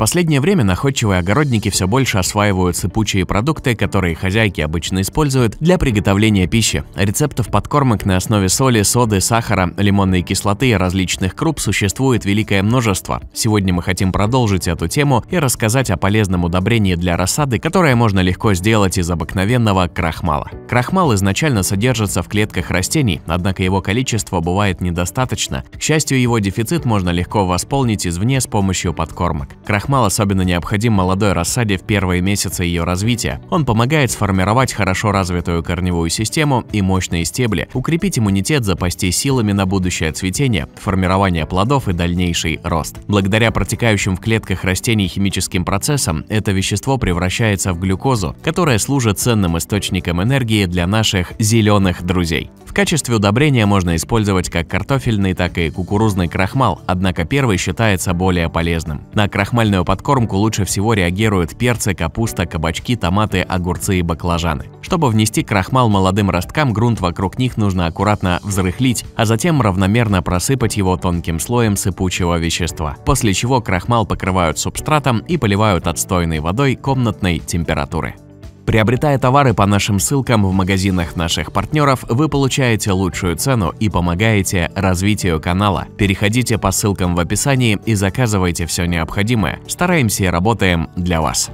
Последнее время находчивые огородники все больше осваивают сыпучие продукты, которые хозяйки обычно используют для приготовления пищи. Рецептов подкормок на основе соли, соды, сахара, лимонной кислоты и различных круп существует великое множество. Сегодня мы хотим продолжить эту тему и рассказать о полезном удобрении для рассады, которое можно легко сделать из обыкновенного крахмала. Крахмал изначально содержится в клетках растений, однако его количество бывает недостаточно. К счастью, его дефицит можно легко восполнить извне с помощью подкормок. Крахмал крахмал особенно необходим молодой рассаде в первые месяцы ее развития. Он помогает сформировать хорошо развитую корневую систему и мощные стебли, укрепить иммунитет, запастись силами на будущее цветение, формирование плодов и дальнейший рост. Благодаря протекающим в клетках растений химическим процессам, это вещество превращается в глюкозу, которая служит ценным источником энергии для наших зеленых друзей. В качестве удобрения можно использовать как картофельный, так и кукурузный крахмал, однако первый считается более полезным. На крахмальную подкормку лучше всего реагируют перцы, капуста, кабачки, томаты, огурцы и баклажаны. Чтобы внести крахмал молодым росткам, грунт вокруг них нужно аккуратно взрыхлить, а затем равномерно просыпать его тонким слоем сыпучего вещества, после чего крахмал покрывают субстратом и поливают отстойной водой комнатной температуры. Приобретая товары по нашим ссылкам в магазинах наших партнеров, вы получаете лучшую цену и помогаете развитию канала. Переходите по ссылкам в описании и заказывайте все необходимое. Стараемся и работаем для вас.